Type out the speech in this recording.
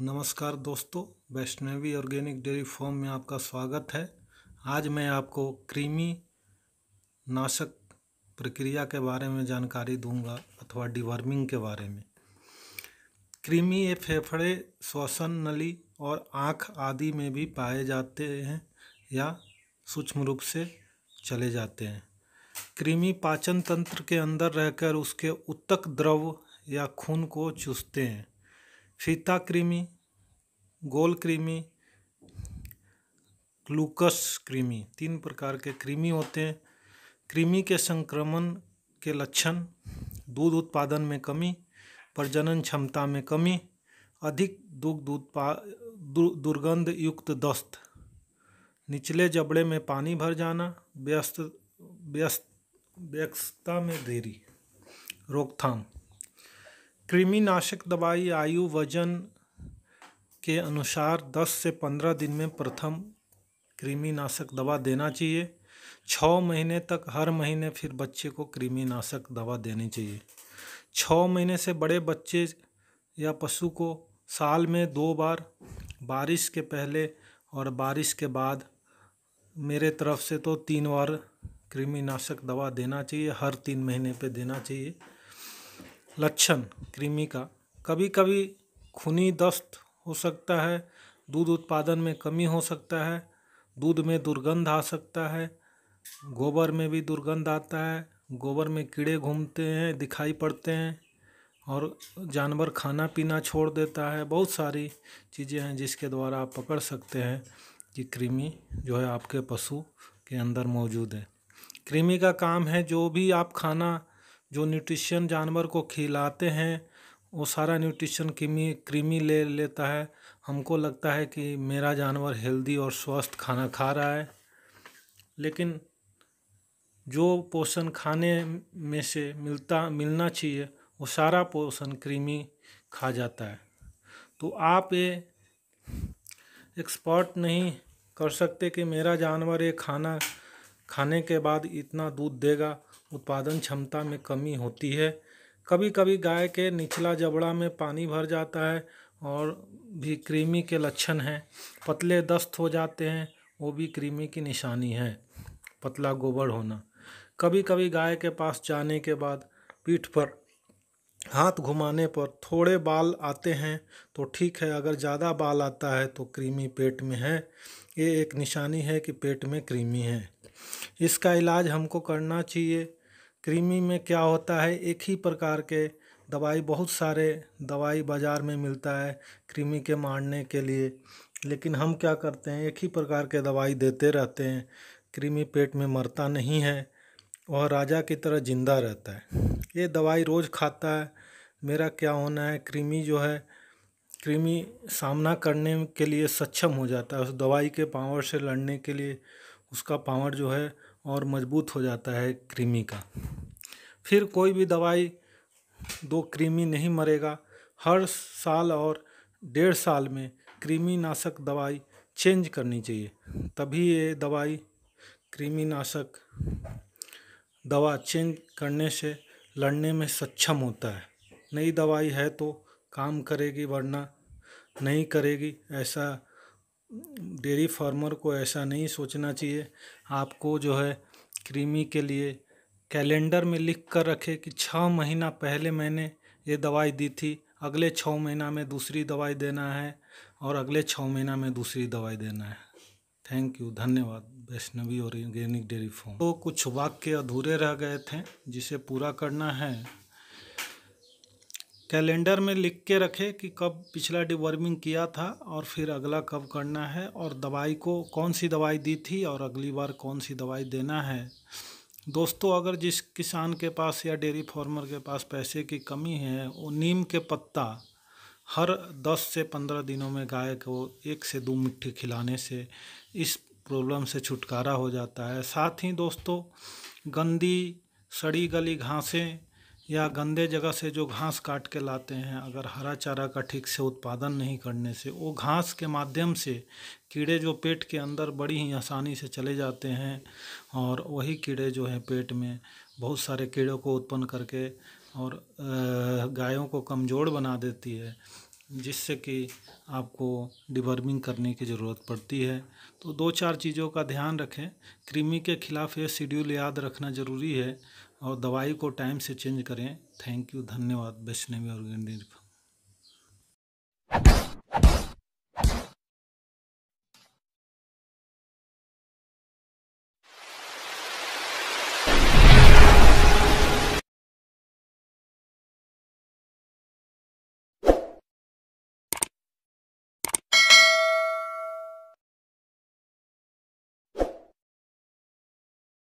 नमस्कार दोस्तों Vaishnavi organic dairy farm में आपका स्वागत है आज मैं आपको क्रीमी नाशक प्रक्रिया के बारे में जानकारी दूंगा अथवा डिवर्मिंग के बारे में क्रीमी ये फेफड़े श्वसन नली और आँख आदि में भी पाए जाते हैं या सूक्ष्म रूप से चले जाते हैं कृमि पाचन तंत्र के अंदर रहकर उसके उत्तक द्रव या खून को चूसते हैं फीता कृमि गोल क्रीमी ग्लूकस क्रीमी तीन प्रकार के क्रीमी होते हैं क्रीमी के संक्रमण के लक्षण दूध उत्पादन में कमी प्रजनन क्षमता में कमी अधिक दुग्ध उत्पा दु, दुर्गंध युक्त दस्त निचले जबड़े में पानी भर जाना व्यस्त व्यस्त व्यस्तता में देरी रोकथाम कृमिनाशक दवाई आयु वजन के अनुसार 10 से 15 दिन में प्रथम कृमिनाशक दवा देना चाहिए छ महीने तक हर महीने फिर बच्चे को कृमिनाशक दवा देनी चाहिए छ महीने से बड़े बच्चे या पशु को साल में दो बार बारिश के पहले और बारिश के बाद मेरे तरफ से तो तीन बार कृमिनाशक दवा देना चाहिए हर तीन महीने पे देना चाहिए लक्षण कृमि का कभी कभी खूनी दस्त हो सकता है दूध उत्पादन में कमी हो सकता है दूध में दुर्गंध आ सकता है गोबर में भी दुर्गंध आता है गोबर में कीड़े घूमते हैं दिखाई पड़ते हैं और जानवर खाना पीना छोड़ देता है बहुत सारी चीज़ें हैं जिसके द्वारा आप पकड़ सकते हैं कि कृमि जो है आपके पशु के अंदर मौजूद है कृमि का काम है जो भी आप खाना जो न्यूट्रिशन जानवर को खिलाते हैं वो सारा न्यूट्रिशन किमी क्रीमी ले लेता है हमको लगता है कि मेरा जानवर हेल्दी और स्वस्थ खाना खा रहा है लेकिन जो पोषण खाने में से मिलता मिलना चाहिए वो सारा पोषण क्रीमी खा जाता है तो आप ये एक्सपर्ट नहीं कर सकते कि मेरा जानवर ये खाना खाने के बाद इतना दूध देगा उत्पादन क्षमता में कमी होती है कभी कभी गाय के निचला जबड़ा में पानी भर जाता है और भी कृमि के लक्षण हैं पतले दस्त हो जाते हैं वो भी कृमि की निशानी है पतला गोबर होना कभी कभी गाय के पास जाने के बाद पीठ पर हाथ घुमाने पर थोड़े बाल आते हैं तो ठीक है अगर ज़्यादा बाल आता है तो कृमि पेट में है ये एक निशानी है कि पेट में कृमि है इसका इलाज हमको करना चाहिए कृमि में क्या होता है एक ही प्रकार के दवाई बहुत सारे दवाई बाज़ार में मिलता है कृमि के मारने के लिए लेकिन हम क्या करते हैं एक ही प्रकार के दवाई देते रहते हैं कृमि पेट में मरता नहीं है वह राजा की तरह ज़िंदा रहता है ये दवाई रोज़ खाता है मेरा क्या होना है कृमि जो है कृमि सामना करने के लिए सक्षम हो जाता है उस दवाई के पावर से लड़ने के लिए उसका पावर जो है और मजबूत हो जाता है कृमि का फिर कोई भी दवाई दो कृमि नहीं मरेगा हर साल और डेढ़ साल में नाशक दवाई चेंज करनी चाहिए तभी ये दवाई नाशक दवा चेंज करने से लड़ने में सक्षम होता है नई दवाई है तो काम करेगी वरना नहीं करेगी ऐसा डेयरी फार्मर को ऐसा नहीं सोचना चाहिए आपको जो है कृमि के लिए कैलेंडर में लिख कर रखे कि छः महीना पहले मैंने ये दवाई दी थी अगले छः महीना में दूसरी दवाई देना है और अगले छः महीना में दूसरी दवाई देना है थैंक यू धन्यवाद वैष्णवी और ऑर्गेनिक डेरी फॉर्म तो कुछ वाक्य अधूरे रह गए थे जिसे पूरा करना है कैलेंडर में लिख के रखें कि कब पिछला डिवर्मिंग किया था और फिर अगला कब करना है और दवाई को कौन सी दवाई दी थी और अगली बार कौन सी दवाई देना है दोस्तों अगर जिस किसान के पास या डेयरी फार्मर के पास पैसे की कमी है वो नीम के पत्ता हर 10 से 15 दिनों में गाय को एक से दो मिट्टी खिलाने से इस प्रॉब्लम से छुटकारा हो जाता है साथ ही दोस्तों गंदी सड़ी गली घासें या गंदे जगह से जो घास काट के लाते हैं अगर हरा चारा का ठीक से उत्पादन नहीं करने से वो घास के माध्यम से कीड़े जो पेट के अंदर बड़ी ही आसानी से चले जाते हैं और वही कीड़े जो हैं पेट में बहुत सारे कीड़ों को उत्पन्न करके और गायों को कमज़ोर बना देती है जिससे कि आपको डिवर्मिंग करने की ज़रूरत पड़ती है तो दो चार चीज़ों का ध्यान रखें कृमि के खिलाफ ये शेड्यूल याद रखना ज़रूरी है और दवाई को टाइम से चेंज करें थैंक यू धन्यवाद वैष्णवी गंडी